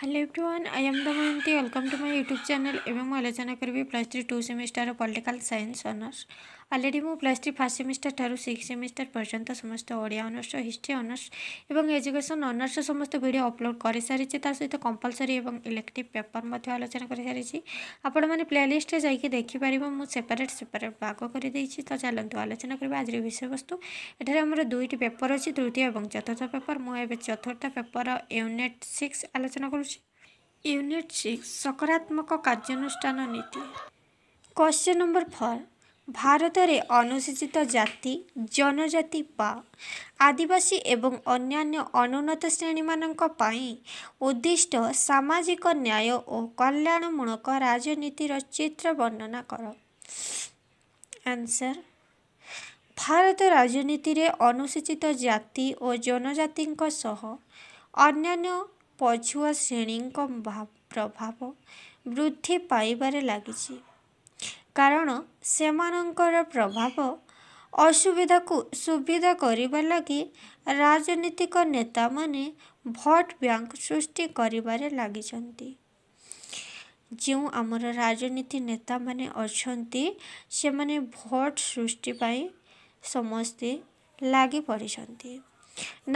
Hello everyone I am Damayanti welcome to my YouTube channel এবং আলোচনা করবি plus three two semester of political science honours already ମୁଁ plus three first semester ଠାରୁ six semester ପର୍ଯ୍ୟନ୍ତ ସମସ୍ତ Odia honours history honours ଏବଂ education honours ସମସ୍ତ video upload କରିସାରିଛି ତା ସହିତ କମ୍ପଲସରି ଏବଂ ଇଲେକ୍ଟ୍ରିକ୍ ପେପର୍ ମଧ୍ୟ ଆଲୋଚନା କରିସାରିଛି ଆପଣମାନେ ପ୍ଲେଲିଷ୍ଟରେ ଯାଇକି ଦେଖିପାରିବେ ମୁଁ ସେପାରେଟ୍ ସେପାରେଟ୍ ଭାଗ କରିଦେଇଛି ତ ଚାଲନ୍ତୁ ଆଲୋଚନା କରିବା ଆଜିର ବିଷୟବସ୍ତୁ ଏଠାରେ ଆମର ଦୁଇଟି ପେପର୍ ଅଛି ତୃତୀୟ ଏବଂ ଚତୁର୍ଥ ପେପର୍ ମୁଁ ଏବେ ଚତୁର୍ଥ ପେପର୍ ୟୁନିଟ୍ ସିକ୍ସ ଆଲୋଚନା କରୁଛି ୟୁନିଟ୍ ସିକ୍ସ ସକାରାତ୍ମକ କାର୍ଯ୍ୟାନୁଷ୍ଠାନ ନୀତି क्वेश्चन नंबर फोर ଭାରତରେ ଅନୁସୂଚିତ ଜାତି ଜନଜାତି ବା ଆଦିବାସୀ ଏବଂ ଅନ୍ୟାନ୍ୟ ଅନୁନ୍ନତ ଶ୍ରେଣୀମାନଙ୍କ ପାଇଁ ଉଦ୍ଦିଷ୍ଟ ସାମାଜିକ ନ୍ୟାୟ ଓ କଲ୍ୟାଣମୂଳକ ରାଜନୀତିର ଚିତ୍ର ବର୍ଣ୍ଣନା କର ଆନ୍ସର୍ ଭାରତ ରାଜନୀତିରେ ଅନୁସୂଚିତ ଜାତି ଓ ଜନଜାତିଙ୍କ ସହ ଅନ୍ୟାନ୍ୟ ପଛୁଆ ଶ୍ରେଣୀଙ୍କ ପ୍ରଭାବ ବୃଦ୍ଧି ପାଇବାରେ ଲାଗିଛି କାରଣ ସେମାନଙ୍କର ପ୍ରଭାବ ଅସୁବିଧାକୁ ସୁବିଧା କରିବା ଲାଗି ରାଜନୈତିକ ନେତାମାନେ ଭୋଟ ବ୍ୟାଙ୍କ ସୃଷ୍ଟି କରିବାରେ ଲାଗିଛନ୍ତି ଯେଉଁ ଆମର ରାଜନୀତି ନେତାମାନେ ଅଛନ୍ତି ସେମାନେ ଭୋଟ ସୃଷ୍ଟି ପାଇଁ ସମସ୍ତେ ଲାଗି ପଡ଼ିଛନ୍ତି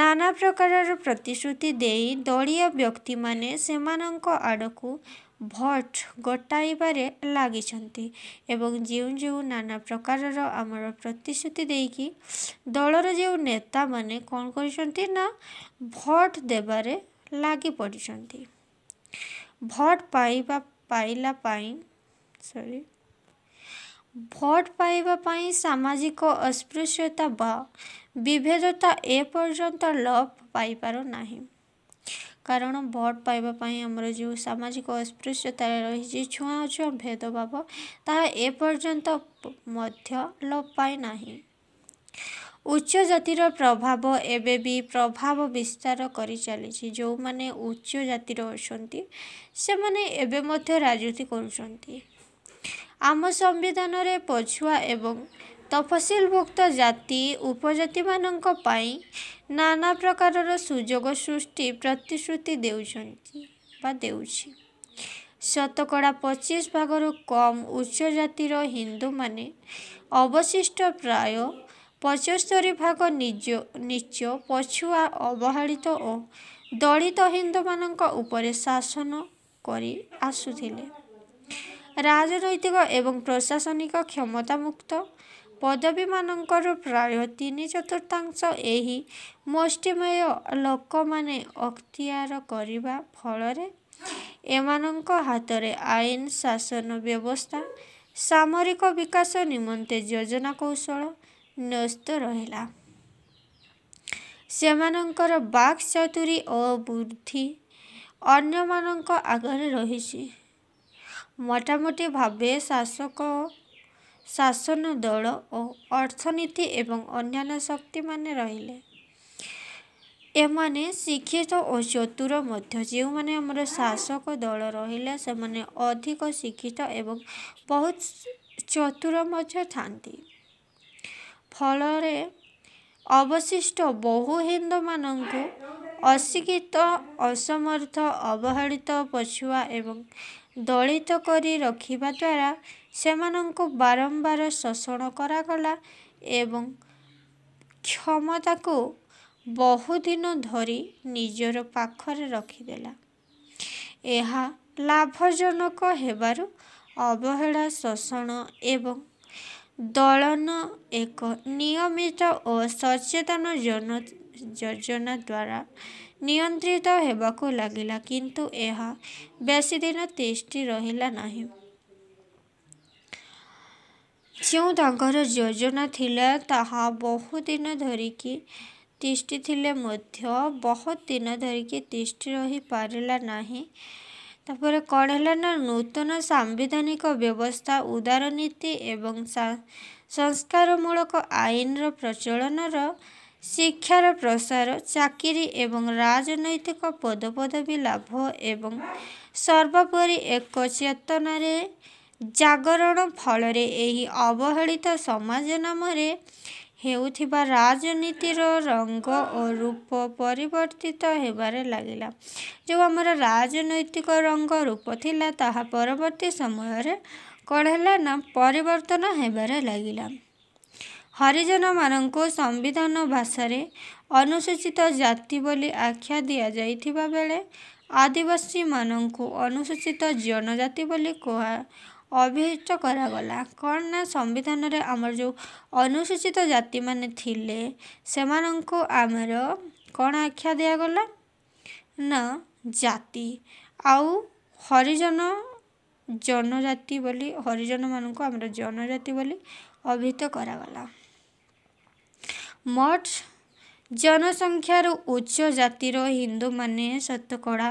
ନାନା ପ୍ରକାରର ପ୍ରତିଶ୍ରୁତି ଦେଇ ଦଳୀୟ ବ୍ୟକ୍ତିମାନେ ସେମାନଙ୍କ ଆଡ଼କୁ ଭୋଟ୍ ଗୋଟାଇବାରେ ଲାଗିଛନ୍ତି ଏବଂ ଯେଉଁ ଯେଉଁ ନାନା ପ୍ରକାରର ଆମର ପ୍ରତିଶ୍ରୁତି ଦେଇକି ଦଳର ଯେଉଁ ନେତାମାନେ କ'ଣ କରିଛନ୍ତି ନା ଭୋଟ୍ ଦେବାରେ ଲାଗି ପଡ଼ିଛନ୍ତି ଭୋଟ୍ ପାଇବା ପାଇଲା ପାଇଁ ସରି ଭୋଟ୍ ପାଇବା ପାଇଁ ସାମାଜିକ ଅସ୍ପୃଶ୍ୟତା ବା ବିଭେଦତା ଏପର୍ଯ୍ୟନ୍ତ ଲୋପ ପାଇପାରୁନାହିଁ କାରଣ ଭୋଟ୍ ପାଇବା ପାଇଁ ଆମର ଯେଉଁ ସାମାଜିକ ଅସ୍ପୃଶ୍ୟତା ରହିଛି ଛୁଆଁଅଛୁଆଁ ଭେଦଭାବ ତାହା ଏପର୍ଯ୍ୟନ୍ତ ମଧ୍ୟ ଲୋପ ପାଇନାହିଁ ଉଚ୍ଚ ଜାତିର ପ୍ରଭାବ ଏବେ ବି ପ୍ରଭାବ ବିସ୍ତାର କରିଚାଲିଛି ଯେଉଁମାନେ ଉଚ୍ଚ ଜାତିର ଅଛନ୍ତି ସେମାନେ ଏବେ ମଧ୍ୟ ରାଜୁତି କରୁଛନ୍ତି ଆମ ସମ୍ବିଧାନରେ ପଛୁଆ ଏବଂ ତଫସିଲଭୁକ୍ତ ଜାତି ଉପଜାତିମାନଙ୍କ ପାଇଁ ନାନା ପ୍ରକାରର ସୁଯୋଗ ସୃଷ୍ଟି ପ୍ରତିଶ୍ରୁତି ଦେଉଛନ୍ତି ବା ଦେଉଛି ଶତକଡ଼ା ପଚିଶ ଭାଗରୁ କମ୍ ଉଚ୍ଚ ଜାତିର ହିନ୍ଦୁମାନେ ଅବଶିଷ୍ଟ ପ୍ରାୟ ପଞ୍ଚସ୍ତରୀ ଭାଗ ନିଜ ନିଚ ପଛୁଆ ଅବହେଳିତ ଓ ଦଳିତ ହିନ୍ଦୁମାନଙ୍କ ଉପରେ ଶାସନ କରି ଆସୁଥିଲେ ରାଜନୈତିକ ଏବଂ ପ୍ରଶାସନିକ କ୍ଷମତାମୁକ୍ତ ପଦବୀମାନଙ୍କର ପ୍ରାୟ ତିନି ଚତୁର୍ଥାଂଶ ଏହି ମୁଷ୍ଟିମୟ ଲୋକମାନେ ଅକ୍ତିଆର କରିବା ଫଳରେ ଏମାନଙ୍କ ହାତରେ ଆଇନ ଶାସନ ବ୍ୟବସ୍ଥା ସାମରିକ ବିକାଶ ନିମନ୍ତେ ଯୋଜନା କୌଶଳ ନ୍ୟସ୍ତ ରହିଲା ସେମାନଙ୍କର ବାକ୍ ଚତୁରୀ ଓ ବୁଦ୍ଧି ଅନ୍ୟମାନଙ୍କ ଆଗରେ ରହିଛି ମୋଟାମୋଟି ଭାବେ ଶାସକ ଶାସନ ଦଳ ଓ ଅର୍ଥନୀତି ଏବଂ ଅନ୍ୟାନ୍ୟ ଶକ୍ତିମାନେ ରହିଲେ ଏମାନେ ଶିକ୍ଷିତ ଓ ଚତୁର ମଧ୍ୟ ଯେଉଁମାନେ ଆମର ଶାସକ ଦଳ ରହିଲେ ସେମାନେ ଅଧିକ ଶିକ୍ଷିତ ଏବଂ ବହୁତ ଚତୁର ମଧ୍ୟ ଥାନ୍ତି ଫଳରେ ଅବଶିଷ୍ଟ ବହୁ ହିନ୍ଦୁମାନଙ୍କୁ ଅଶିକ୍ଷିତ ଅସମର୍ଥ ଅବହେଳିତ ପଛୁଆ ଏବଂ ଦଳିତ କରି ରଖିବା ଦ୍ୱାରା ସେମାନଙ୍କୁ ବାରମ୍ବାର ଶୋଷଣ କରାଗଲା ଏବଂ କ୍ଷମତାକୁ ବହୁଦିନ ଧରି ନିଜର ପାଖରେ ରଖିଦେଲା ଏହା ଲାଭଜନକ ହେବାରୁ ଅବହେଳା ଶୋଷଣ ଏବଂ ଦଳନ ଏକ ନିୟମିତ ଓ ସଚେତନ ଜନ ଯୋଜନା ଦ୍ୱାରା ନିୟନ୍ତ୍ରିତ ହେବାକୁ ଲାଗିଲା କିନ୍ତୁ ଏହା ବେଶୀ ଦିନ ତିଷ୍ଠି ରହିଲା ନାହିଁ ଯେଉଁ ତାଙ୍କର ଯୋଜନା ଥିଲା ତାହା ବହୁ ଦିନ ଧରିକି ତିଷ୍ଠି ଥିଲେ ମଧ୍ୟ ବହୁତ ଦିନ ଧରିକି ତିଷ୍ଠି ରହିପାରିଲା ନାହିଁ ତାପରେ କ'ଣ ହେଲା ନା ନୂତନ ସାମ୍ବିଧାନିକ ବ୍ୟବସ୍ଥା ଉଦାର ନୀତି ଏବଂ ସଂସ୍କାରମୂଳକ ଆଇନର ପ୍ରଚଳନର ଶିକ୍ଷାର ପ୍ରସାର ଚାକିରି ଏବଂ ରାଜନୈତିକ ପଦପଦବୀ ଲାଭ ଏବଂ ସର୍ବୋପରି ଏକ ଚେତନାରେ ଜାଗରଣ ଫଳରେ ଏହି ଅବହେଳିତ ସମାଜ ନାମରେ ହେଉଥିବା ରାଜନୀତିର ରଙ୍ଗ ଓ ରୂପ ପରିବର୍ତ୍ତିତ ହେବାରେ ଲାଗିଲା ଯେଉଁ ଆମର ରାଜନୈତିକ ରଙ୍ଗ ରୂପ ଥିଲା ତାହା ପରବର୍ତ୍ତୀ ସମୟରେ କ'ଣ ହେଲା ନା ପରିବର୍ତ୍ତନ ହେବାରେ ଲାଗିଲା ହରିଜନମାନଙ୍କୁ ସମ୍ବିଧାନ ଭାଷାରେ ଅନୁସୂଚିତ ଜାତି ବୋଲି ଆଖ୍ୟା ଦିଆଯାଇଥିବା ବେଳେ ଆଦିବାସୀମାନଙ୍କୁ ଅନୁସୂଚିତ ଜନଜାତି ବୋଲି କୁହା ଅଭିହିତ କରାଗଲା କ'ଣ ନା ସମ୍ବିଧାନରେ ଆମର ଯେଉଁ ଅନୁସୂଚିତ ଜାତିମାନେ ଥିଲେ ସେମାନଙ୍କୁ ଆମର କ'ଣ ଆଖ୍ୟା ଦିଆଗଲା ନା ଜାତି ଆଉ ହରିଜନ ଜନଜାତି ବୋଲି ହରିଜନମାନଙ୍କୁ ଆମର ଜନଜାତି ବୋଲି ଅଭିହିତ କରାଗଲା ମଠ ଜନସଂଖ୍ୟାରୁ ଉଚ୍ଚ ଜାତିର ହିନ୍ଦୁମାନେ ଶତକଡ଼ା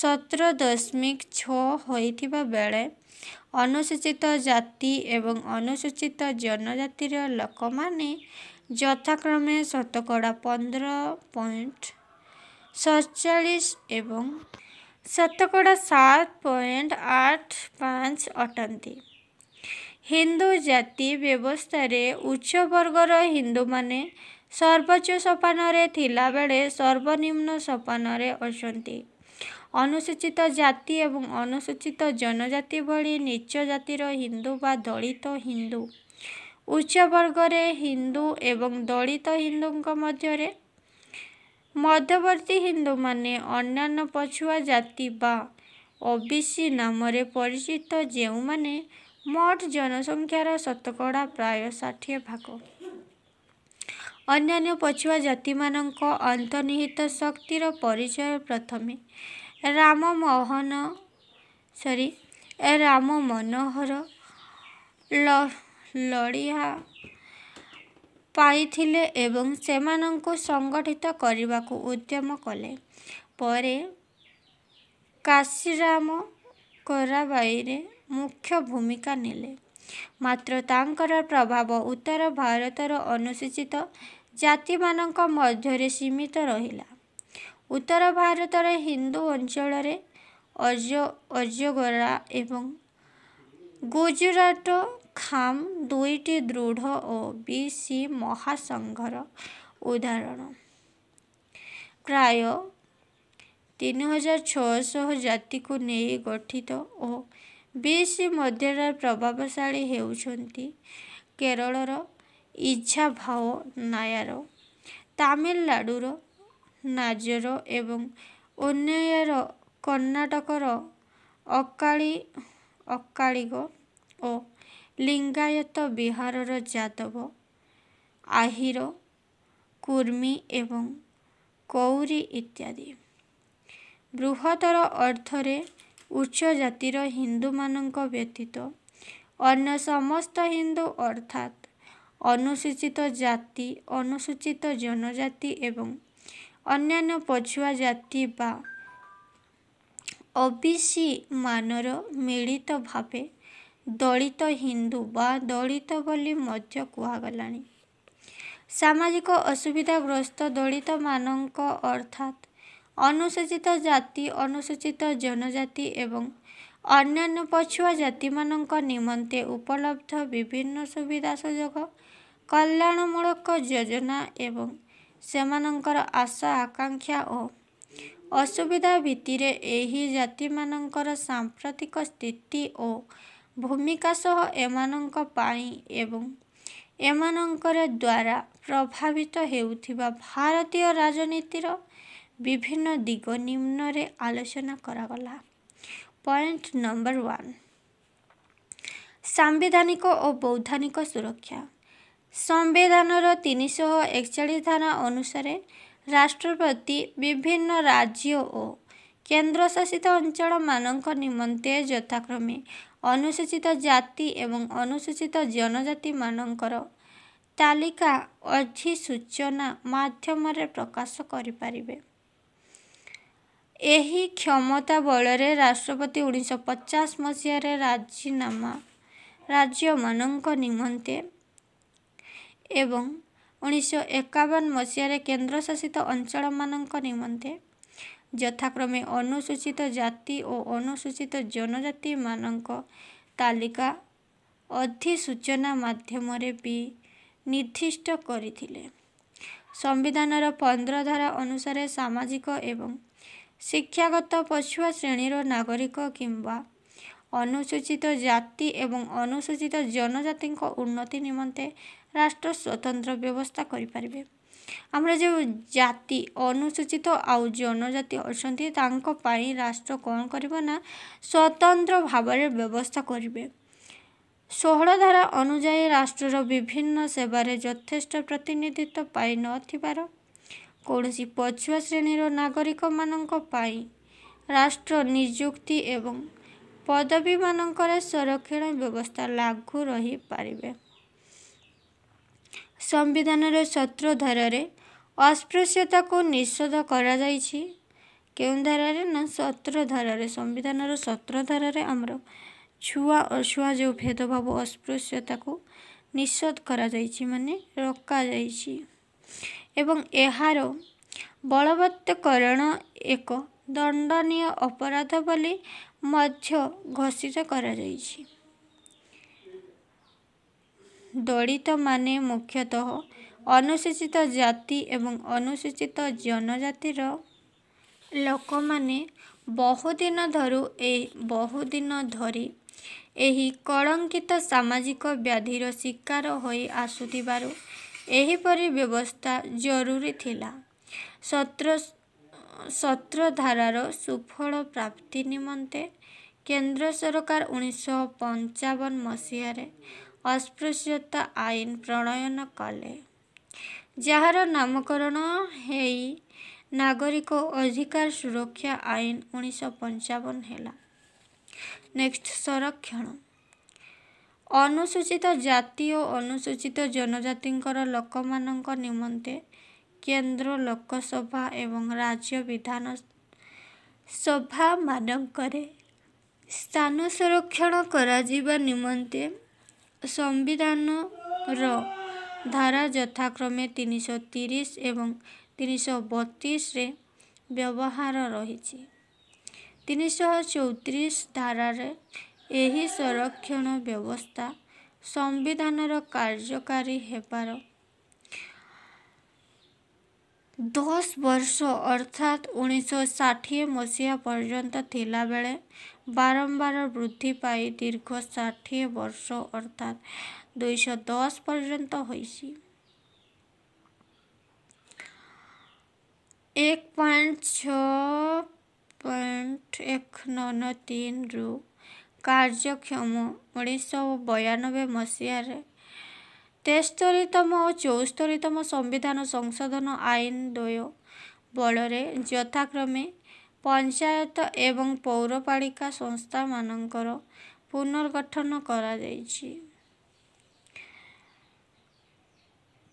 ସତର ଦଶମିକ ଛଅ ହୋଇଥିବା ବେଳେ ଅନୁସୂଚିତ ଜାତି ଏବଂ ଅନୁସୂଚିତ ଜନଜାତିର ଲୋକମାନେ ଯଥାକ୍ରମେ ଶତକଡ଼ା ପନ୍ଦର ପଏଣ୍ଟ ସତଚାଳିଶ ଏବଂ ଶତକଡ଼ା ସାତ ପଏଣ୍ଟ ଆଠ ପାଞ୍ଚ ଅଟନ୍ତି ହିନ୍ଦୁ ଜାତି ବ୍ୟବସ୍ଥାରେ ଉଚ୍ଚ ବର୍ଗର ହିନ୍ଦୁମାନେ ସର୍ବୋଚ୍ଚ ସୋପାନରେ ଥିଲାବେଳେ ସର୍ବନିମ୍ନ ସୋପାନରେ ଅଛନ୍ତି ଅନୁସୂଚିତ ଜାତି ଏବଂ ଅନୁସୂଚିତ ଜନଜାତି ଭଳି ନୀଚ ଜାତିର ହିନ୍ଦୁ ବା ଦଳିତ ହିନ୍ଦୁ ଉଚ୍ଚ ବର୍ଗରେ ହିନ୍ଦୁ ଏବଂ ଦଳିତ ହିନ୍ଦୁଙ୍କ ମଧ୍ୟରେ ମଧ୍ୟବର୍ତ୍ତୀ ହିନ୍ଦୁମାନେ ଅନ୍ୟାନ୍ୟ ପଛୁଆ ଜାତି ବା ଓ ବି ସି ନାମରେ ପରିଚିତ ଯେଉଁମାନେ ମୋଟ ଜନସଂଖ୍ୟାର ଶତକଡ଼ା ପ୍ରାୟ ଷାଠିଏ ଭାଗ ଅନ୍ୟାନ୍ୟ ପଛୁଆ ଜାତିମାନଙ୍କ ଅନ୍ତର୍ନିହିତ ଶକ୍ତିର ପରିଚୟ ପ୍ରଥମେ ରାମ ମୋହନ ସରି ରାମ ମନୋହର ଲଢ଼ିଆ ପାଇଥିଲେ ଏବଂ ସେମାନଙ୍କୁ ସଂଗଠିତ କରିବାକୁ ଉଦ୍ୟମ କଲେ ପରେ କାଶୀରାମ କୋରାବାଇରେ ମୁଖ୍ୟ ଭୂମିକା ନେଲେ ମାତ୍ର ତାଙ୍କର ପ୍ରଭାବ ଉତ୍ତର ଭାରତର ଅନୁସୂଚିତ ଜାତିମାନଙ୍କ ମଧ୍ୟରେ ସୀମିତ ରହିଲା ଉତ୍ତର ଭାରତର ହିନ୍ଦୁ ଅଞ୍ଚଳରେ ଅଜ ଅଜଗରା ଏବଂ ଗୁଜୁରାଟ ଖାମ ଦୁଇଟି ଦୃଢ଼ ଓ ବି ସି ମହାସଂଘର ଉଦାହରଣ ପ୍ରାୟ ତିନି ହଜାର ଛଅଶହ ଜାତିକୁ ନେଇ ଗଠିତ ଓ ବି ସି ମଧ୍ୟରେ ପ୍ରଭାବଶାଳୀ ହେଉଛନ୍ତି କେରଳର ଇଚ୍ଛା ଭାଓ ନାୟାର ତାମିଲନାଡ଼ୁର ନାଜର ଏବଂ ଅନ୍ୟାୟର କର୍ଣ୍ଣାଟକର ଅକାଳି ଅକାଳିଗ ଓ ଲିଙ୍ଗାୟତ ବିହାରର ଯାଦବ ଆହିର କୁର୍ମୀ ଏବଂ କୌରୀ ଇତ୍ୟାଦି ବୃହତ୍ତର ଅର୍ଥରେ ଉଚ୍ଚ ଜାତିର ହିନ୍ଦୁମାନଙ୍କ ବ୍ୟତୀତ ଅନ୍ୟ ସମସ୍ତ ହିନ୍ଦୁ ଅର୍ଥାତ୍ ଅନୁସୂଚିତ ଜାତି ଅନୁସୂଚିତ ଜନଜାତି ଏବଂ ଅନ୍ୟାନ୍ୟ ପଛୁଆ ଜାତି ବା ଓ ବି ସି ମାନର ମିଳିତ ଭାବେ ଦଳିତ ହିନ୍ଦୁ ବା ଦଳିତ ବୋଲି ମଧ୍ୟ କୁହାଗଲାଣି ସାମାଜିକ ଅସୁବିଧାଗ୍ରସ୍ତ ଦଳିତମାନଙ୍କ ଅର୍ଥାତ୍ ଅନୁସୂଚିତ ଜାତି ଅନୁସୂଚିତ ଜନଜାତି ଏବଂ ଅନ୍ୟାନ୍ୟ ପଛୁଆ ଜାତିମାନଙ୍କ ନିମନ୍ତେ ଉପଲବ୍ଧ ବିଭିନ୍ନ ସୁବିଧା ସୁଯୋଗ କଲ୍ୟାଣମୂଳକ ଯୋଜନା ଏବଂ ସେମାନଙ୍କର ଆଶା ଆକାଂକ୍ଷା ଓ ଅସୁବିଧା ଭିତ୍ତିରେ ଏହି ଜାତିମାନଙ୍କର ସାମ୍ପ୍ରତିକ ସ୍ଥିତି ଓ ଭୂମିକା ସହ ଏମାନଙ୍କ ପାଇଁ ଏବଂ ଏମାନଙ୍କର ଦ୍ୱାରା ପ୍ରଭାବିତ ହେଉଥିବା ଭାରତୀୟ ରାଜନୀତିର ବିଭିନ୍ନ ଦିଗ ନିମ୍ନରେ ଆଲୋଚନା କରାଗଲା ପଏଣ୍ଟ ନମ୍ବର ୱାନ୍ ସାମ୍ବିଧାନିକ ଓ ବୌଦ୍ଧାନିକ ସୁରକ୍ଷା ସମ୍ବିଧାନର ତିନିଶହ ଏକଚାଳିଶ ଧାରା ଅନୁସାରେ ରାଷ୍ଟ୍ରପତି ବିଭିନ୍ନ ରାଜ୍ୟ ଓ କେନ୍ଦ୍ରଶାସିତ ଅଞ୍ଚଳମାନଙ୍କ ନିମନ୍ତେ ଯଥାକ୍ରମେ ଅନୁସୂଚିତ ଜାତି ଏବଂ ଅନୁସୂଚିତ ଜନଜାତିମାନଙ୍କର ତାଲିକା ଅଧିସୂଚନା ମାଧ୍ୟମରେ ପ୍ରକାଶ କରିପାରିବେ ଏହି କ୍ଷମତା ବଳରେ ରାଷ୍ଟ୍ରପତି ଉଣେଇଶହ ପଚାଶ ମସିହାରେ ରାଜିନାମା ରାଜ୍ୟମାନଙ୍କ ନିମନ୍ତେ ଏବଂ ଉଣେଇଶହ ଏକାବନ ମସିହାରେ କେନ୍ଦ୍ରଶାସିତ ଅଞ୍ଚଳମାନଙ୍କ ନିମନ୍ତେ ଯଥାକ୍ରମେ ଅନୁସୂଚିତ ଜାତି ଓ ଅନୁସୂଚିତ ଜନଜାତିମାନଙ୍କ ତାଲିକା ଅଧିସୂଚନା ମାଧ୍ୟମରେ ବି ନିର୍ଦ୍ଦିଷ୍ଟ କରିଥିଲେ ସମ୍ବିଧାନର ପନ୍ଦର ଧାରା ଅନୁସାରେ ସାମାଜିକ ଏବଂ ଶିକ୍ଷାଗତ ପଛୁଆ ଶ୍ରେଣୀର ନାଗରିକ କିମ୍ବା ଅନୁସୂଚିତ ଜାତି ଏବଂ ଅନୁସୂଚିତ ଜନଜାତିଙ୍କ ଉନ୍ନତି ନିମନ୍ତେ ରାଷ୍ଟ୍ର ସ୍ୱତନ୍ତ୍ର ବ୍ୟବସ୍ଥା କରିପାରିବେ ଆମର ଯେଉଁ ଜାତି ଅନୁସୂଚିତ ଆଉ ଜନଜାତି ଅଛନ୍ତି ତାଙ୍କ ପାଇଁ ରାଷ୍ଟ୍ର କ'ଣ କରିବ ନା ସ୍ୱତନ୍ତ୍ର ଭାବରେ ବ୍ୟବସ୍ଥା କରିବେ ଷୋହଳ ଧାରା ଅନୁଯାୟୀ ରାଷ୍ଟ୍ରର ବିଭିନ୍ନ ସେବାରେ ଯଥେଷ୍ଟ ପ୍ରତିନିଧିତ୍ୱ ପାଇନଥିବାର କୌଣସି ପଛୁଆ ଶ୍ରେଣୀର ନାଗରିକମାନଙ୍କ ପାଇଁ ରାଷ୍ଟ୍ର ନିଯୁକ୍ତି ଏବଂ ପଦବୀମାନଙ୍କରେ ସଂରକ୍ଷଣ ବ୍ୟବସ୍ଥା ଲାଗୁ ରହିପାରିବେ ସମ୍ବିଧାନର ସତୃ ଧାରାରେ ଅସ୍ପୃଶ୍ୟତାକୁ ନିଷେଧ କରାଯାଇଛି କେଉଁ ଧାରାରେ ନା ସତୃ ଧାରାରେ ସମ୍ବିଧାନର ସତୃ ଧାରାରେ ଆମର ଛୁଆ ଅଶୁଆ ଯେଉଁ ଭେଦଭାବ ଅସ୍ପୃଶ୍ୟତାକୁ ନିଷେଧ କରାଯାଇଛି ମାନେ ରୋକାଯାଇଛି ଏବଂ ଏହାର ବଳବତ୍ତକରଣ ଏକ ଦଣ୍ଡନୀୟ ଅପରାଧ ବୋଲି ମଧ୍ୟ ଘୋଷିତ କରାଯାଇଛି ଦଳିତମାନେ ମୁଖ୍ୟତଃ ଅନୁସୂଚିତ ଜାତି ଏବଂ ଅନୁସୂଚିତ ଜନଜାତିର ଲୋକମାନେ ବହୁଦିନ ଧରୁ ଏ ବହୁଦିନ ଧରି ଏହି କଳଙ୍କିତ ସାମାଜିକ ବ୍ୟାଧିର ଶିକାର ହୋଇ ଆସୁଥିବାରୁ ଏହିପରି ବ୍ୟବସ୍ଥା ଜରୁରୀ ଥିଲା ସତ୍ର ସତ୍ରଧାରାର ସୁଫଳ ପ୍ରାପ୍ତି ନିମନ୍ତେ କେନ୍ଦ୍ର ସରକାର ଉଣେଇଶହ ପଞ୍ଚାବନ ମସିହାରେ ଅସ୍ପୃଶ୍ୟତା ଆଇନ ପ୍ରଣୟନ କଲେ ଯାହାର ନାମକରଣ ହେଇ ନାଗରିକ ଅଧିକାର ସୁରକ୍ଷା ଆଇନ ଉଣେଇଶହ ପଞ୍ଚାବନ ହେଲା ନେକ୍ସଟ ସଂରକ୍ଷଣ ଅନୁସୂଚିତ ଜାତି ଓ ଅନୁସୂଚିତ ଜନଜାତିଙ୍କର ଲୋକମାନଙ୍କ ନିମନ୍ତେ କେନ୍ଦ୍ର ଲୋକସଭା ଏବଂ ରାଜ୍ୟ ବିଧାନ ସଭାମାନଙ୍କରେ ସ୍ଥାନ ସଂରକ୍ଷଣ କରାଯିବା ନିମନ୍ତେ ସମ୍ବିଧାନର ଧାରା ଯଥାକ୍ରମେ ତିନିଶହ ତିରିଶ ଏବଂ ତିନିଶହ ବତିଶରେ ବ୍ୟବହାର ରହିଛି ତିନିଶହ ଚଉତିରିଶ ଧାରାରେ ଏହି ସଂରକ୍ଷଣ ବ୍ୟବସ୍ଥା ସମ୍ବିଧାନର କାର୍ଯ୍ୟକାରୀ ହେବାର ଦଶ ବର୍ଷ ଅର୍ଥାତ୍ ଉଣେଇଶହ ଷାଠିଏ ମସିହା ପର୍ଯ୍ୟନ୍ତ ଥିଲାବେଳେ বারম্বার বৃদ্ধি পাই দীর্ঘ ষাঠিয়ে বর্ষ অর্থাৎ দুইশো দশ পর্যন্ত হয়েছি এক পয়েন্ট ছ পয়েন্ট এক নন তিনরু କାର୍ଯ୍ୟକ୍ଷମ ଉଣେଇଶହ ବୟାନବେ ମସିହାରେ ତେସ୍ତରୀତମ ଓ ଚଉସ୍ତରୀତମ ସମ୍ବିଧାନ ସଂଶୋଧନ ଆଇନ ଦ୍ୱୟ ବଳରେ ଯଥାକ୍ରମେ ପଞ୍ଚାୟତ ଏବଂ ପୌରପାଳିକା ସଂସ୍ଥାମାନଙ୍କର ପୁନର୍ଗଠନ କରାଯାଇଛି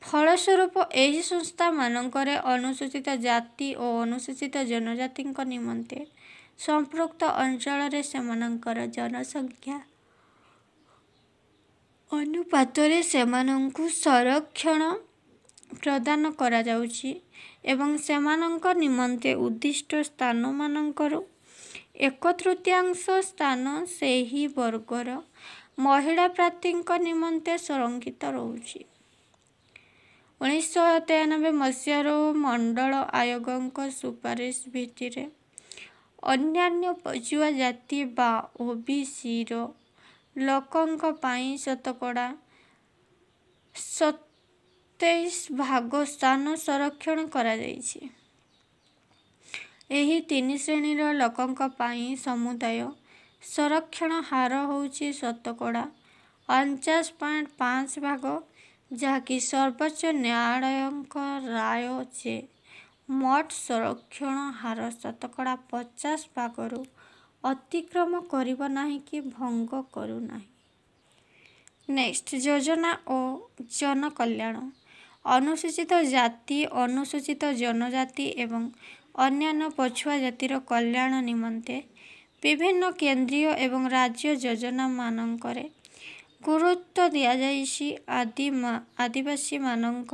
ଫଳସ୍ୱରୂପ ଏହି ସଂସ୍ଥାମାନଙ୍କରେ ଅନୁସୂଚିତ ଜାତି ଓ ଅନୁସୂଚିତ ଜନଜାତିଙ୍କ ନିମନ୍ତେ ସମ୍ପୃକ୍ତ ଅଞ୍ଚଳରେ ସେମାନଙ୍କର ଜନସଂଖ୍ୟା ଅନୁପାତରେ ସେମାନଙ୍କୁ ସଂରକ୍ଷଣ ପ୍ରଦାନ କରାଯାଉଛି ଏବଂ ସେମାନଙ୍କ ନିମନ୍ତେ ଉଦ୍ଦିଷ୍ଟ ସ୍ଥାନମାନଙ୍କରୁ ଏକ ତୃତୀୟାଂଶ ସ୍ଥାନ ସେହି ବର୍ଗର ମହିଳା ପ୍ରାର୍ଥୀଙ୍କ ନିମନ୍ତେ ସଂରକ୍ଷିତ ରହୁଛି ଉଣେଇଶହ ତେୟାନବେ ମସିହାରୁ ମଣ୍ଡଳ ଆୟୋଗଙ୍କ ସୁପାରିଶ ଭିତ୍ତିରେ ଅନ୍ୟାନ୍ୟ ପଜୁଆ ଜାତି ବା ଓ ବି ସିର ଲୋକଙ୍କ ପାଇଁ ଶତକଡ଼ା ସତେଇଶ ଭାଗ ସ୍ଥାନ ସଂରକ୍ଷଣ କରାଯାଇଛି ଏହି ତିନି ଶ୍ରେଣୀର ଲୋକଙ୍କ ପାଇଁ ସମୁଦାୟ ସଂରକ୍ଷଣ ହାର ହେଉଛି ଶତକଡ଼ା ଅଣଚାଶ ପଏଣ୍ଟ ପାଞ୍ଚ ଭାଗ ଯାହାକି ସର୍ବୋଚ୍ଚ ନ୍ୟାୟାଳୟଙ୍କ ରାୟ ଯେ ମଟ ସଂରକ୍ଷଣ ହାର ଶତକଡ଼ା ପଚାଶ ଭାଗରୁ ଅତିକ୍ରମ କରିବ ନାହିଁ କି ଭଙ୍ଗ କରୁନାହିଁ ନେକ୍ସଟ ଯୋଜନା ଓ ଜନକଲ୍ୟାଣ ଅନୁସୂଚିତ ଜାତି ଅନୁସୂଚିତ ଜନଜାତି ଏବଂ ଅନ୍ୟାନ୍ୟ ପଛୁଆ ଜାତିର କଲ୍ୟାଣ ନିମନ୍ତେ ବିଭିନ୍ନ କେନ୍ଦ୍ରୀୟ ଏବଂ ରାଜ୍ୟ ଯୋଜନାମାନଙ୍କରେ ଗୁରୁତ୍ୱ ଦିଆଯାଇଛି ଆଦିବାସୀମାନଙ୍କ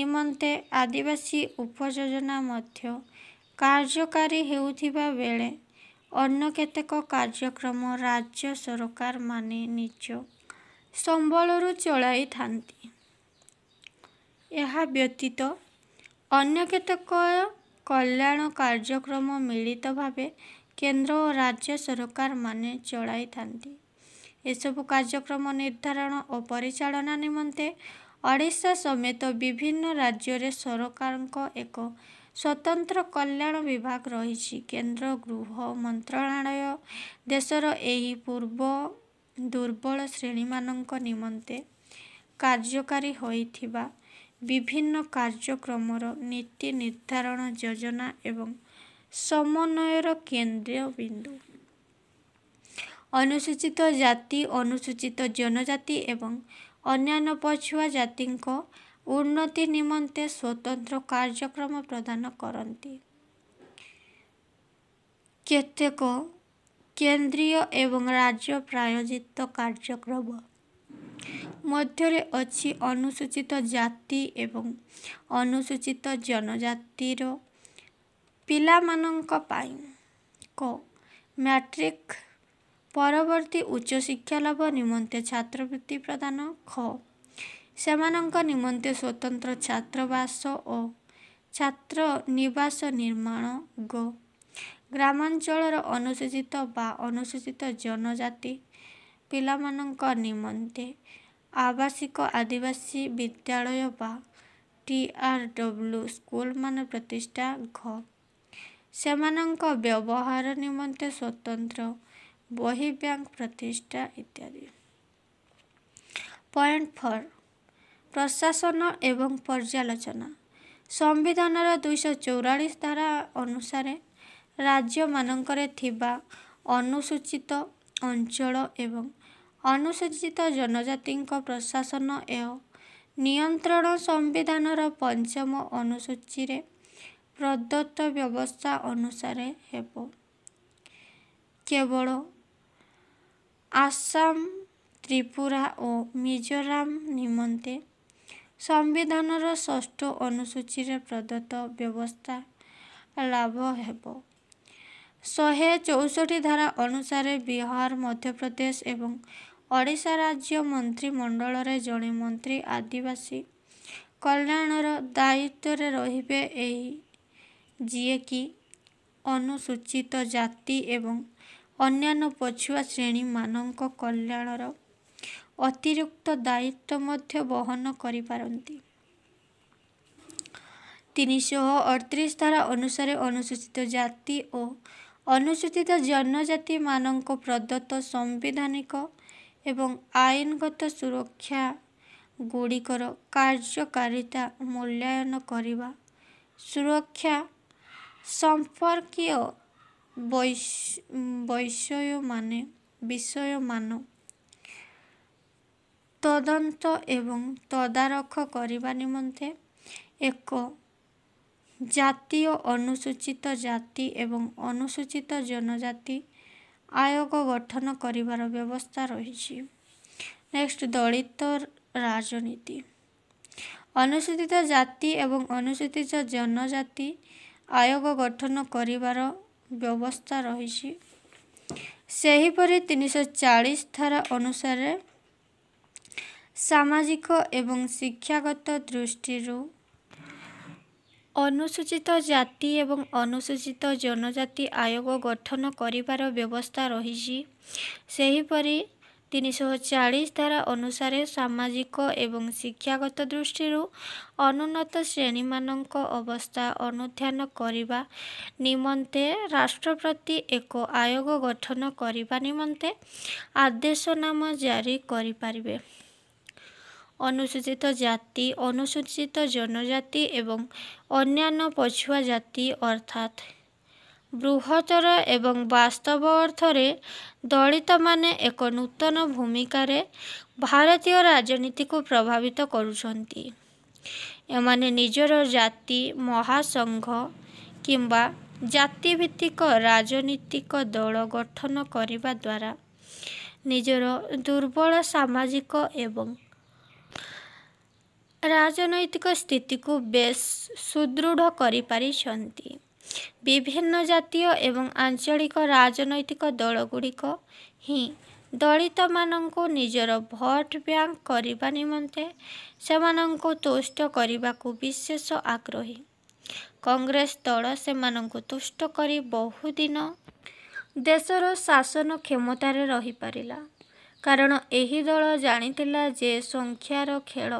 ନିମନ୍ତେ ଆଦିବାସୀ ଉପଯୋଜନା ମଧ୍ୟ କାର୍ଯ୍ୟକାରୀ ହେଉଥିବା ବେଳେ ଅନ୍ୟ କେତେକ କାର୍ଯ୍ୟକ୍ରମ ରାଜ୍ୟ ସରକାରମାନେ ନିଜ ସମ୍ବଳରୁ ଚଳାଇଥାନ୍ତି ଏହା ବ୍ୟତୀତ ଅନ୍ୟ କେତେକ କଲ୍ୟାଣ କାର୍ଯ୍ୟକ୍ରମ ମିଳିତ ଭାବେ କେନ୍ଦ୍ର ଓ ରାଜ୍ୟ ସରକାରମାନେ ଚଳାଇଥାନ୍ତି ଏସବୁ କାର୍ଯ୍ୟକ୍ରମ ନିର୍ଦ୍ଧାରଣ ଓ ପରିଚାଳନା ନିମନ୍ତେ ଓଡ଼ିଶା ସମେତ ବିଭିନ୍ନ ରାଜ୍ୟରେ ସରକାରଙ୍କ ଏକ ସ୍ୱତନ୍ତ୍ର କଲ୍ୟାଣ ବିଭାଗ ରହିଛି କେନ୍ଦ୍ର ଗୃହ ମନ୍ତ୍ରଣାଳୟ ଦେଶର ଏହି ପୂର୍ବ ଦୁର୍ବଳ ଶ୍ରେଣୀମାନଙ୍କ ନିମନ୍ତେ କାର୍ଯ୍ୟକାରୀ ହୋଇଥିବା ବିଭିନ୍ନ କାର୍ଯ୍ୟକ୍ରମର ନୀତି ନିର୍ଦ୍ଧାରଣ ଯୋଜନା ଏବଂ ସମନ୍ୱୟର କେନ୍ଦ୍ରୀୟ ବିନ୍ଦୁ ଅନୁସୂଚିତ ଜାତି ଅନୁସୂଚିତ ଜନଜାତି ଏବଂ ଅନ୍ୟାନ୍ୟ ପଛୁଆ ଜାତିଙ୍କ ଉନ୍ନତି ନିମନ୍ତେ ସ୍ୱତନ୍ତ୍ର କାର୍ଯ୍ୟକ୍ରମ ପ୍ରଦାନ କରନ୍ତି କେତେକ କେନ୍ଦ୍ରୀୟ ଏବଂ ରାଜ୍ୟ ପ୍ରାୟୋଜିତ କାର୍ଯ୍ୟକ୍ରମ ମଧ୍ୟରେ ଅଛି ଅନୁସୂଚିତ ଜାତି ଏବଂ ଅନୁସୂଚିତ ଜନଜାତିର ପିଲାମାନଙ୍କ ପାଇଁ କ ମ୍ୟାଟ୍ରିକ୍ ପରବର୍ତ୍ତୀ ଉଚ୍ଚ ଶିକ୍ଷା ଲାଭ ନିମନ୍ତେ ଛାତ୍ରବୃତ୍ତି ପ୍ରଦାନ ଖ ସେମାନଙ୍କ ନିମନ୍ତେ ସ୍ୱତନ୍ତ୍ର ଛାତ୍ରବାସ ଓ ଛାତ୍ର ନିବାସ ନିର୍ମାଣ ଗ ଗ୍ରାମାଞ୍ଚଳର ଅନୁସୂଚିତ ବା ଅନୁସୂଚିତ ଜନଜାତି ପିଲାମାନଙ୍କ ନିମନ୍ତେ ଆବାସିକ ଆଦିବାସୀ ବିଦ୍ୟାଳୟ ବା ଟି ଆର୍ ଡବ୍ଲୁ ସ୍କୁଲମାନ ପ୍ରତିଷ୍ଠା ଘ ସେମାନଙ୍କ ବ୍ୟବହାର ନିମନ୍ତେ ସ୍ୱତନ୍ତ୍ର ବହି ବ୍ୟାଙ୍କ ପ୍ରତିଷ୍ଠା ଇତ୍ୟାଦି ପଏଣ୍ଟ ଫୋର୍ ପ୍ରଶାସନ ଏବଂ ପର୍ଯ୍ୟାଲୋଚନା ସମ୍ବିଧାନର ଦୁଇଶହ ଚଉରାଳିଶ ଧାରା ଅନୁସାରେ ରାଜ୍ୟମାନଙ୍କରେ ଥିବା ଅନୁସୂଚିତ ଅଞ୍ଚଳ ଏବଂ ଅନୁସୂଚିତ ଜନଜାତିଙ୍କ ପ୍ରଶାସନ ଓ ନିୟନ୍ତ୍ରଣ ସମ୍ବିଧାନର ପଞ୍ଚମ ଅନୁସୂଚୀରେ ପ୍ରଦତ୍ତ ବ୍ୟବସ୍ଥା ଅନୁସାରେ ହେବ କେବଳ ଆସାମ ତ୍ରିପୁରା ଓ ମିଜୋରାମ ନିମନ୍ତେ ସମ୍ବିଧାନର ଷଷ୍ଠ ଅନୁସୂଚୀରେ ପ୍ରଦତ୍ତ ବ୍ୟବସ୍ଥା ଲାଭ ହେବ ଶହେ ଚଉଷଠି ଧାରା ଅନୁସାରେ ବିହାର ମଧ୍ୟପ୍ରଦେଶ ଏବଂ ଓଡ଼ିଶା ରାଜ୍ୟ ମନ୍ତ୍ରିମଣ୍ଡଳରେ ଜଣେ ମନ୍ତ୍ରୀ ଆଦିବାସୀ କଲ୍ୟାଣର ଦାୟିତ୍ୱରେ ରହିବେ ଏହି ଯିଏକି ଅନୁସୂଚିତ ଜାତି ଏବଂ ଅନ୍ୟାନ୍ୟ ପଛୁଆ ଶ୍ରେଣୀମାନଙ୍କ କଲ୍ୟାଣର ଅତିରିକ୍ତ ଦାୟିତ୍ୱ ମଧ୍ୟ ବହନ କରିପାରନ୍ତି ତିନିଶହ ଅଠତିରିଶ ଧାରା ଅନୁସାରେ ଅନୁସୂଚିତ ଜାତି ଓ ଅନୁସୂଚିତ ଜନଜାତିମାନଙ୍କ ପ୍ରଦତ୍ତ ସାମ୍ବିଧାନିକ ଏବଂ ଆଇନଗତ ସୁରକ୍ଷା ଗୁଡ଼ିକର କାର୍ଯ୍ୟକାରିତା ମୂଲ୍ୟାୟନ କରିବା ସୁରକ୍ଷା ସମ୍ପର୍କୀୟ ବିଷୟମାନେ ବିଷୟମାନ ତଦନ୍ତ ଏବଂ ତଦାରଖ କରିବା ନିମନ୍ତେ ଏକ ଜାତୀୟ ଅନୁସୂଚିତ ଜାତି ଏବଂ ଅନୁସୂଚିତ ଜନଜାତି ଆୟୋଗ ଗଠନ କରିବାର ବ୍ୟବସ୍ଥା ରହିଛି ନେକ୍ସଟ ଦଳିତ ରାଜନୀତି ଅନୁସୂଚିତ ଜାତି ଏବଂ ଅନୁସୂଚିତ ଜନଜାତି ଆୟୋଗ ଗଠନ କରିବାର ବ୍ୟବସ୍ଥା ରହିଛି ସେହିପରି ତିନିଶହ ଚାଳିଶ ଧାରା ଅନୁସାରେ ସାମାଜିକ ଏବଂ ଶିକ୍ଷାଗତ ଦୃଷ୍ଟିରୁ ଅନୁସୂଚିତ ଜାତି ଏବଂ ଅନୁସୂଚିତ ଜନଜାତି ଆୟୋଗ ଗଠନ କରିବାର ବ୍ୟବସ୍ଥା ରହିଛି ସେହିପରି ତିନିଶହ ଚାଳିଶ ଧାରା ଅନୁସାରେ ସାମାଜିକ ଏବଂ ଶିକ୍ଷାଗତ ଦୃଷ୍ଟିରୁ ଅନୁନ୍ନତ ଶ୍ରେଣୀମାନଙ୍କ ଅବସ୍ଥା ଅନୁଧ୍ୟାନ କରିବା ନିମନ୍ତେ ରାଷ୍ଟ୍ରପତି ଏକ ଆୟୋଗ ଗଠନ କରିବା ନିମନ୍ତେ ଆଦେଶନାମା ଜାରି କରିପାରିବେ ଅନୁସୂଚିତ ଜାତି ଅନୁସୂଚିତ ଜନଜାତି ଏବଂ ଅନ୍ୟାନ୍ୟ ପଛୁଆ ଜାତି ଅର୍ଥାତ୍ ବୃହତ୍ତର ଏବଂ ବାସ୍ତବ ଅର୍ଥରେ ଦଳିତମାନେ ଏକ ନୂତନ ଭୂମିକାରେ ଭାରତୀୟ ରାଜନୀତିକୁ ପ୍ରଭାବିତ କରୁଛନ୍ତି ଏମାନେ ନିଜର ଜାତି ମହାସଂଘ କିମ୍ବା ଜାତିଭିତ୍ତିକ ରାଜନୀତିକ ଦଳ ଗଠନ କରିବା ଦ୍ୱାରା ନିଜର ଦୁର୍ବଳ ସାମାଜିକ ଏବଂ ରାଜନୈତିକ ସ୍ଥିତିକୁ ବେଶ ସୁଦୃଢ଼ କରିପାରିଛନ୍ତି ବିଭିନ୍ନ ଜାତୀୟ ଏବଂ ଆଞ୍ଚଳିକ ରାଜନୈତିକ ଦଳଗୁଡ଼ିକ ହିଁ ଦଳିତମାନଙ୍କୁ ନିଜର ଭୋଟ ବ୍ୟାଙ୍କ କରିବା ନିମନ୍ତେ ସେମାନଙ୍କୁ ତୁଷ୍ଟ କରିବାକୁ ବିଶେଷ ଆଗ୍ରହୀ କଂଗ୍ରେସ ଦଳ ସେମାନଙ୍କୁ ତୁଷ୍ଟ କରି ବହୁଦିନ ଦେଶର ଶାସନ କ୍ଷମତାରେ ରହିପାରିଲା କାରଣ ଏହି ଦଳ ଜାଣିଥିଲା ଯେ ସଂଖ୍ୟାର ଖେଳ।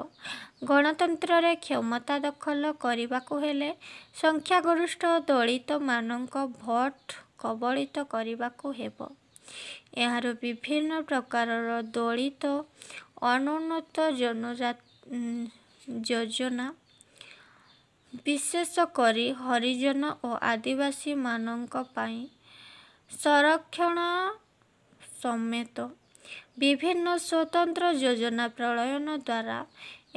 ଗଣତନ୍ତ୍ରରେ କ୍ଷମତା ଦଖଲ କରିବାକୁ ହେଲେ ସଂଖ୍ୟାଗରିଷ୍ଠ ଦଳିତମାନଙ୍କ ଭୋଟ କବଳିତ କରିବାକୁ ହେବ। ଏହାର ବିଭିନ୍ନ ପ୍ରକାରର ଦଳିତ ଅନୁନ୍ନତ ଯୋଜନା ବିଶେଷ କରି ହରିଜନ ଓ ଆଦିବାସୀମାନଙ୍କ ପାଇଁ ସଂରକ୍ଷଣ ସମେତ ବିଭିନ୍ନ ସ୍ୱତନ୍ତ୍ର ଯୋଜନା ପ୍ରଳୟନ ଦ୍ୱାରା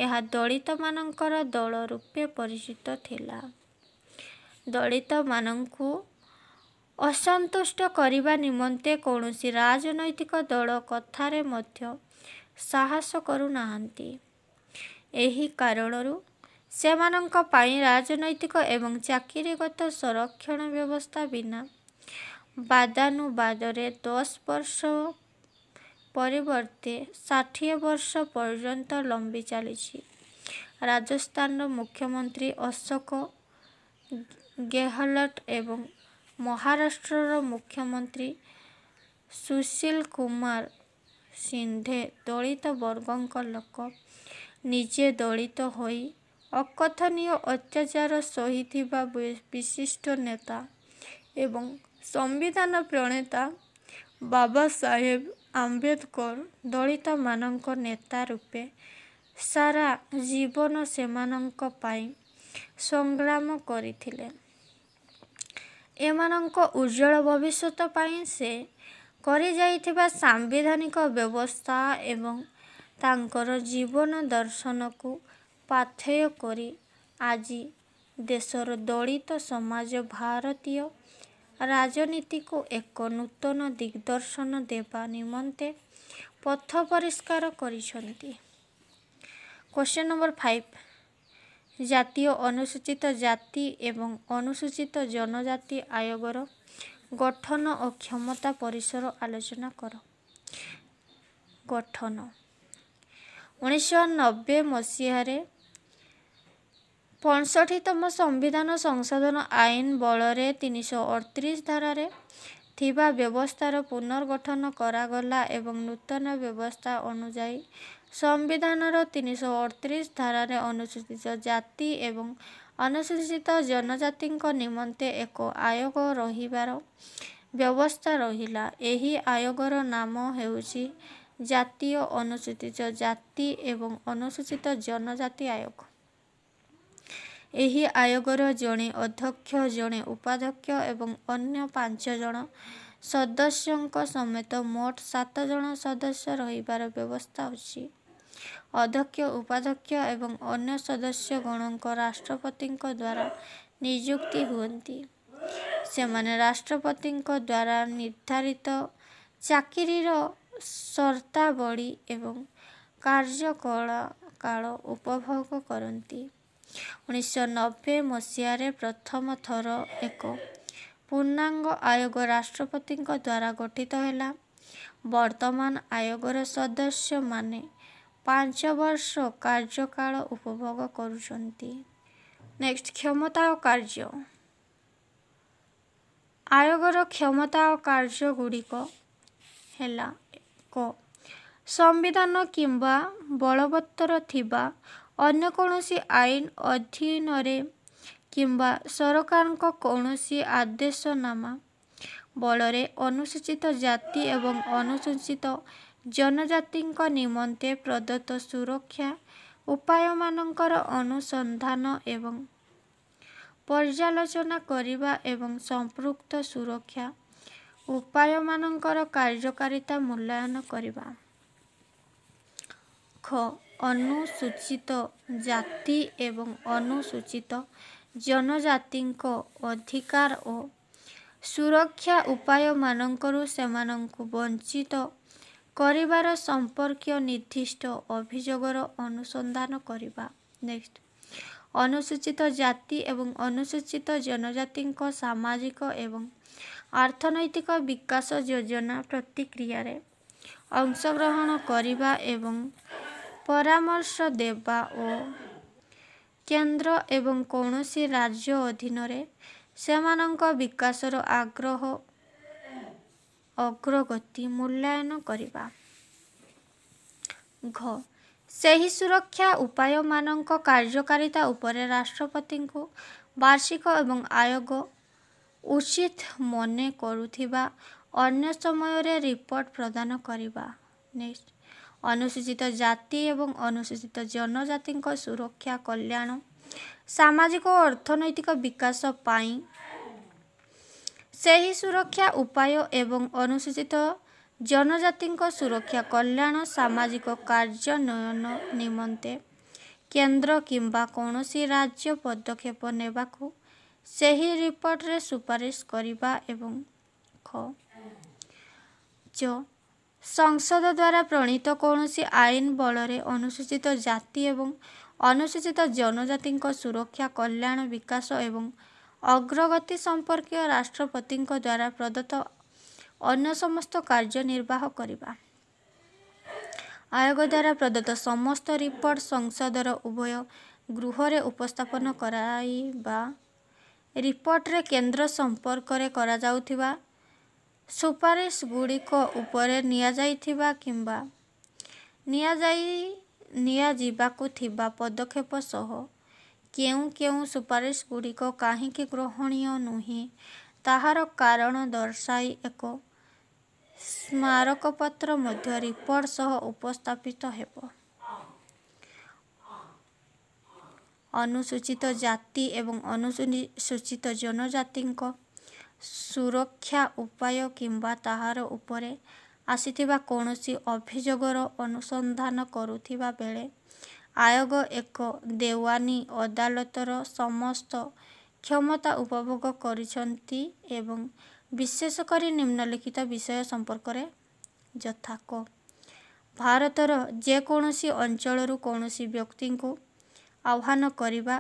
ଏହା ଦଳିତମାନଙ୍କର ଦଳ ରୂପେ ପରିଚିତ ଥିଲା ଦଳିତମାନଙ୍କୁ ଅସନ୍ତୁଷ୍ଟ କରିବା ନିମନ୍ତେ କୌଣସି ରାଜନୈତିକ ଦଳ କଥାରେ ମଧ୍ୟ ସାହସ କରୁନାହାନ୍ତି ଏହି କାରଣରୁ ସେମାନଙ୍କ ପାଇଁ ରାଜନୈତିକ ଏବଂ ଚାକିରିଗତ ସଂରକ୍ଷଣ ବ୍ୟବସ୍ଥା ବିନା ବାଦାନୁବାଦରେ ଦଶ ବର୍ଷ ପରିବର୍ତ୍ତେ ଷାଠିଏ ବର୍ଷ ପର୍ଯ୍ୟନ୍ତ ଲମ୍ବି ଚାଲିଛି। ରାଜସ୍ଥାନର ମୁଖ୍ୟମନ୍ତ୍ରୀ ଅଶୋକ ଗେହଲଟ ଏବଂ ମହାରାଷ୍ଟ୍ରର ମୁଖ୍ୟମନ୍ତ୍ରୀ ସୁଶୀଲ କୁମାର ସିନ୍ଧେ ଦଳିତ ବର୍ଗଙ୍କ ଲୋକ। ନିଜେ ଦଳିତ ହୋଇ ଅକଥନୀୟ ଅତ୍ୟାଚାର ସହିଥିବା ବିଶିଷ୍ଟ ନେତା ଏବଂ ସମ୍ବିଧାନ ପ୍ରଣେତା ବାବାସାହେବ ଆମ୍ବେଦକର ଦଳିତମାନଙ୍କ ନେତା ରୂପେ ସାରା ଜୀବନ ସେମାନଙ୍କ ପାଇଁ ସଂଗ୍ରାମ କରିଥିଲେ ଏମାନଙ୍କ ଉଜ୍ଜଳ ଭବିଷ୍ୟତ ପାଇଁ ସେ କରିଯାଇଥିବା ସାମ୍ବିଧାନିକ ବ୍ୟବସ୍ଥା ଏବଂ ତାଙ୍କର ଜୀବନ ଦର୍ଶନକୁ ପାଥେୟ କରି ଆଜି ଦେଶର ଦଳିତ ସମାଜ ଭାରତୀୟ ରାଜନୀତିକୁ ଏକ ନୂତନ ଦିଗ୍ଦର୍ଶନ ଦେବା ନିମନ୍ତେ ପଥ ପରିଷ୍କାର କରିଛନ୍ତି। କୋଶ୍ଚେନ୍ ନମ୍ବର ଫାଇଭ ଜାତୀୟ ଅନୁସୂଚିତ ଜାତି ଏବଂ ଅନୁସୂଚିତ ଜନଜାତି ଆୟୋଗର ଗଠନ ଓ କ୍ଷମତା ପରିସର ଆଲୋଚନା କର। ଗଠନ ଉଣେଇଶହ ନବେ ମସିହାରେ ପଞ୍ଚଷଠିତମ ସମ୍ବିଧାନ ସଂଶୋଧନ ଆଇନ ବଳରେ ତିନିଶହ ଅଠତିରିଶ ଧାରାରେ ଥିବା ବ୍ୟବସ୍ଥାର ପୁନର୍ଗଠନ କରାଗଲା ଏବଂ ନୂତନ ବ୍ୟବସ୍ଥା ଅନୁଯାୟୀ ସମ୍ବିଧାନର ତିନିଶହ ଅଠତିରିଶ ଧାରାରେ ଅନୁସୂଚିତ ଜାତି ଏବଂ ଅନୁସୂଚିତ ଜନଜାତିଙ୍କ ନିମନ୍ତେ ଏକ ଆୟୋଗ ରହିବାର ବ୍ୟବସ୍ଥା ରହିଲା ଏହି ଆୟୋଗର ନାମ ହେଉଛି ଜାତୀୟ ଅନୁସୂଚିତ ଜାତି ଏବଂ ଅନୁସୂଚିତ ଜନଜାତି ଆୟୋଗ ଏହି ଆୟୋଗର ଜଣେ ଅଧ୍ୟକ୍ଷ ଜଣେ ଉପାଧ୍ୟକ୍ଷ ଏବଂ ଅନ୍ୟ ପାଞ୍ଚ ଜଣ ସଦସ୍ୟଙ୍କ ସମେତ ମୋଟ ସାତଜଣ ସଦସ୍ୟ ରହିବାର ବ୍ୟବସ୍ଥା ଅଛି। ଅଧ୍ୟକ୍ଷ ଉପାଧ୍ୟକ୍ଷ ଏବଂ ଅନ୍ୟ ସଦସ୍ୟଗଣଙ୍କ ରାଷ୍ଟ୍ରପତିଙ୍କ ଦ୍ୱାରା ନିଯୁକ୍ତି ହୁଅନ୍ତି। ସେମାନେ ରାଷ୍ଟ୍ରପତିଙ୍କ ଦ୍ୱାରା ନିର୍ଦ୍ଧାରିତ ଚାକିରିର ସର୍ତ୍ତାବଳୀ ଏବଂ କାଳ ଉପଭୋଗ କରନ୍ତି। ଉଣେଇଶହ ନବେ ମସିହାରେ ପ୍ରଥମ ଥର ଏକ ପୂର୍ଣ୍ଣାଙ୍ଗ ଆୟୋଗ ରାଷ୍ଟ୍ରପତିଙ୍କ ଦ୍ୱାରା ଗଠିତ ହେଲା ବର୍ତ୍ତମାନ ଆୟୋଗର ସଦସ୍ୟମାନେ ପାଞ୍ଚ ବର୍ଷ କାର୍ଯ୍ୟକାଳ ଉପଭୋଗ କରୁଛନ୍ତି ନେକ୍ସଟ କ୍ଷମତା ଓ କାର୍ଯ୍ୟ ଆୟୋଗର କ୍ଷମତା ଓ କାର୍ଯ୍ୟ ଗୁଡିକ ହେଲା ଏକ ସମ୍ବିଧାନ କିମ୍ବା ବଳବତ୍ତର ଥିବା ଅନ୍ୟ କୌଣସି ଆଇନ ଅଧୀନରେ କିମ୍ବା ସରକାରଙ୍କ କୌଣସି ଆଦେଶନାମା ବଳରେ ଅନୁସୂଚିତ ଜାତି ଏବଂ ଅନୁସୂଚିତ ଜନଜାତିଙ୍କ ନିମନ୍ତେ ପ୍ରଦତ୍ତ ସୁରକ୍ଷା ଉପାୟମାନଙ୍କର ଅନୁସନ୍ଧାନ ଏବଂ ପର୍ଯ୍ୟାଲୋଚନା କରିବା ଏବଂ ସମ୍ପୃକ୍ତ ସୁରକ୍ଷା ଉପାୟମାନଙ୍କର କାର୍ଯ୍ୟକାରିତା ମୂଲ୍ୟାୟନ କରିବା ଖ ଅନୁସୂଚିତ ଜାତି ଏବଂ ଅନୁସୂଚିତ ଜନଜାତିଙ୍କ ଅଧିକାର ଓ ସୁରକ୍ଷା ଉପାୟମାନଙ୍କରୁ ସେମାନଙ୍କୁ ବଞ୍ଚିତ କରିବାର ସମ୍ପର୍କୀୟ ନିର୍ଦ୍ଦିଷ୍ଟ ଅଭିଯୋଗର ଅନୁସନ୍ଧାନ କରିବା। ନେକ୍ସଟ ଅନୁସୂଚିତ ଜାତି ଏବଂ ଅନୁସୂଚିତ ଜନଜାତିଙ୍କ ସାମାଜିକ ଏବଂ ଅର୍ଥନୈତିକ ବିକାଶ ଯୋଜନା ପ୍ରତିକ୍ରିୟାରେ ଅଂଶଗ୍ରହଣ କରିବା ଏବଂ ପରାମର୍ଶ ଦେବା ଓ କେନ୍ଦ୍ର ଏବଂ କୌଣସି ରାଜ୍ୟ ଅଧୀନରେ ସେମାନଙ୍କ ବିକାଶର ଆଗ୍ରହ ଅଗ୍ରଗତି ମୂଲ୍ୟାୟନ କରିବା ଘ ସେହି ସୁରକ୍ଷା ଉପାୟମାନଙ୍କ କାର୍ଯ୍ୟକାରିତା ଉପରେ ରାଷ୍ଟ୍ରପତିଙ୍କୁ ବାର୍ଷିକ ଏବଂ ଆୟୋଗ ଉଚିତ ମନେ କରୁଥିବା ଅନ୍ୟ ସମୟରେ ରିପୋର୍ଟ ପ୍ରଦାନ କରିବା ନେକ୍ସଟ ଅନୁସୂଚିତ ଜାତି ଏବଂ ଅନୁସୂଚିତ ଜନଜାତିଙ୍କ ସୁରକ୍ଷା କଲ୍ୟାଣ ସାମାଜିକ ଓ ଅର୍ଥନୈତିକ ବିକାଶ ପାଇଁ ସେହି ସୁରକ୍ଷା ଉପାୟ ଏବଂ ଅନୁସୂଚିତ ଜନଜାତିଙ୍କ ସୁରକ୍ଷା କଲ୍ୟାଣ ସାମାଜିକ କାର୍ଯ୍ୟାନ୍ୱୟନ ନିମନ୍ତେ କେନ୍ଦ୍ର କିମ୍ବା କୌଣସି ରାଜ୍ୟ ପଦକ୍ଷେପ ନେବାକୁ ସେହି ରିପୋର୍ଟରେ ସୁପାରିଶ କରିବା ଏବଂ ଖ ସଂସଦ ଦ୍ୱାରା ପ୍ରଣୀତ କୌଣସି ଆଇନ ବଳରେ ଅନୁସୂଚିତ ଜାତି ଏବଂ ଅନୁସୂଚିତ ଜନଜାତିଙ୍କ ସୁରକ୍ଷା କଲ୍ୟାଣ ବିକାଶ ଏବଂ ଅଗ୍ରଗତି ସମ୍ପର୍କୀୟ ରାଷ୍ଟ୍ରପତିଙ୍କ ଦ୍ୱାରା ପ୍ରଦତ୍ତ ଅନ୍ୟ ସମସ୍ତ କାର୍ଯ୍ୟ ନିର୍ବାହ କରିବା ଆୟୋଗ ଦ୍ୱାରା ପ୍ରଦତ୍ତ ସମସ୍ତ ରିପୋର୍ଟ ସଂସଦର ଉଭୟ ଗୃହରେ ଉପସ୍ଥାପନ କରାଇବା ରିପୋର୍ଟରେ କେନ୍ଦ୍ର ସମ୍ପର୍କରେ କରାଯାଉଥିବା ସୁପାରିଶ ଗୁଡ଼ିକ ଉପରେ ନିଆଯାଇଥିବା କିମ୍ବା ନିଆଯାଇ ନିଆଯିବାକୁ ଥିବା ପଦକ୍ଷେପ ସହ କେଉଁ କେଉଁ ସୁପାରିଶଗୁଡ଼ିକ କାହିଁକି ଗ୍ରହଣୀୟ ନୁହେଁ ତାହାର କାରଣ ଦର୍ଶାଇ ଏକ ସ୍ମାରକପତ୍ର ମଧ୍ୟ ରିପୋର୍ଟ ସହ ଉପସ୍ଥାପିତ ହେବ। ଅନୁସୂଚିତ ଜାତି ଏବଂ ଅନୁସୂଚିତ ଜନଜାତିଙ୍କ ସୁରକ୍ଷା ଉପାୟ କିମ୍ବା ତାହାର ଉପରେ ଆସିଥିବା କୌଣସି ଅଭିଯୋଗର ଅନୁସନ୍ଧାନ କରୁଥିବା ବେଳେ ଆୟୋଗ ଏକ ଦେୱାନୀ ଅଦାଲତର ସମସ୍ତ କ୍ଷମତା ଉପଭୋଗ କରିଛନ୍ତି ଏବଂ ବିଶେଷ କରି ନିମ୍ନଲିଖିତ ବିଷୟ ସମ୍ପର୍କରେ ଯଥା କ ଭାରତର ଯେକୌଣସି ଅଞ୍ଚଳରୁ କୌଣସି ବ୍ୟକ୍ତିଙ୍କୁ ଆହ୍ୱାନ କରିବା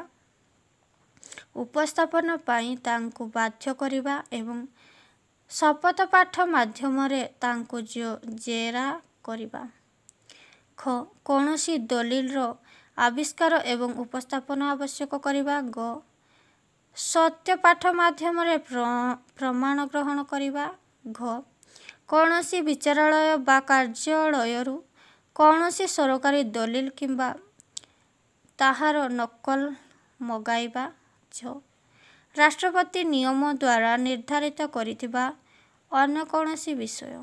ଉପସ୍ଥାପନ ପାଇଁ ତାଙ୍କୁ ବାଧ୍ୟ କରିବା ଏବଂ ଶପଥ ପାଠ ମାଧ୍ୟମରେ ତାଙ୍କୁ ଜେରା କରିବା ଖ କୌଣସି ଦଲିଲର ଆବିଷ୍କାର ଏବଂ ଉପସ୍ଥାପନ ଆବଶ୍ୟକ କରିବା ଗ ସତ୍ୟ ପାଠ ମାଧ୍ୟମରେ ପ୍ରମାଣ ଗ୍ରହଣ କରିବା ଘ କୌଣସି ବିଚାରାଳୟ ବା କାର୍ଯ୍ୟାଳୟରୁ କୌଣସି ସରକାରୀ ଦଲିଲ କିମ୍ବା ତାହାର ନକଲ ମଗାଇବା ରାଜ୍ୟ ରାଷ୍ଟ୍ରପତି ନିୟମ ଦ୍ୱାରା ନିର୍ଦ୍ଧାରିତ କରିଥିବା ଅନ୍ୟ କୌଣସି ବିଷୟ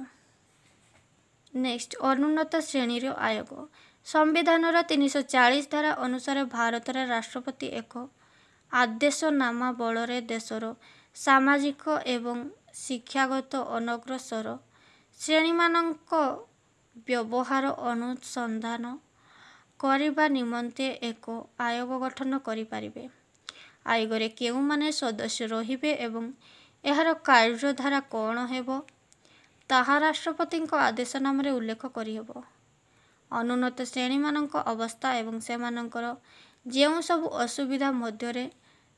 ନେକ୍ସଟ ଅନୁନ୍ନତ ଶ୍ରେଣୀର ଆୟୋଗ ସମ୍ବିଧାନର ତିନିଶହ ଚାଳିଶ ଧାରା ଅନୁସାରେ ଭାରତରେ ରାଷ୍ଟ୍ରପତି ଏକ ଆଦେଶ ନାମା ବଳରେ ଦେଶର ସାମାଜିକ ଏବଂ ଶିକ୍ଷାଗତ ଅନଗ୍ରସର ଶ୍ରେଣୀମାନଙ୍କ ବ୍ୟବହାର ଅନୁସନ୍ଧାନ କରିବା ନିମନ୍ତେ ଏକ ଆୟୋଗ ଗଠନ କରିପାରିବେ ଆୟୋଗରେ କେଉଁମାନେ ସଦସ୍ୟ ରହିବେ ଏବଂ ଏହାର କାର୍ଯ୍ୟଧାରା କ'ଣ ହେବ ତାହା ରାଷ୍ଟ୍ରପତିଙ୍କ ଆଦେଶ ନାମରେ ଉଲ୍ଲେଖ କରିହେବ ଅନୁନ୍ନତ ଶ୍ରେଣୀମାନଙ୍କ ଅବସ୍ଥା ଏବଂ ସେମାନଙ୍କର ଯେଉଁ ସବୁ ଅସୁବିଧା ମଧ୍ୟରେ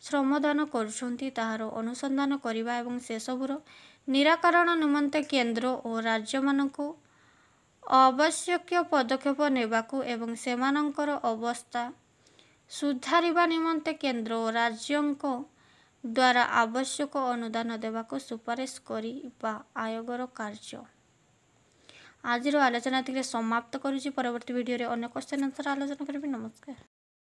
ଶ୍ରମଦାନ କରୁଛନ୍ତି ତାହାର ଅନୁସନ୍ଧାନ କରିବା ଏବଂ ସେସବୁର ନିରାକରଣ ନିମନ୍ତେ କେନ୍ଦ୍ର ଓ ରାଜ୍ୟମାନଙ୍କୁ ଆବଶ୍ୟକୀୟ ପଦକ୍ଷେପ ନେବାକୁ ଏବଂ ସେମାନଙ୍କର ଅବସ୍ଥା ସୁଧାରିବା ନିମନ୍ତେ କେନ୍ଦ୍ର ଓ ରାଜ୍ୟଙ୍କ ଦ୍ୱାରା ଆବଶ୍ୟକ ଅନୁଦାନ ଦେବାକୁ ସୁପାରିଶ କରିବା ଆୟୋଗର କାର୍ଯ୍ୟ ଆଜିର ଆଲୋଚନା ଟିକେ ସମାପ୍ତ କରୁଛି ପରବର୍ତ୍ତୀ ଭିଡ଼ିଓରେ ଅନେକ ସ୍ଥାନ ଆଲୋଚନା କରିବି ନମସ୍କାର